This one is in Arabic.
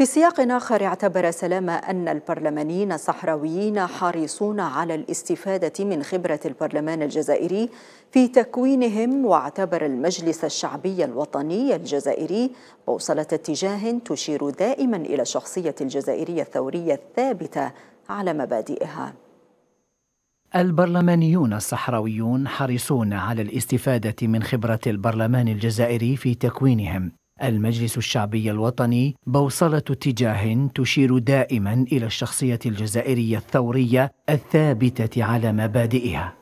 في سياق آخر اعتبر سلامة أن البرلمانيين الصحراويين حريصون على الاستفادة من خبرة البرلمان الجزائري في تكوينهم واعتبر المجلس الشعبي الوطني الجزائري بوصلة اتجاه تشير دائما إلى الشخصية الجزائرية الثورية الثابتة على مبادئها البرلمانيون الصحراويون حريصون على الاستفادة من خبرة البرلمان الجزائري في تكوينهم المجلس الشعبي الوطني بوصلة اتجاه تشير دائما إلى الشخصية الجزائرية الثورية الثابتة على مبادئها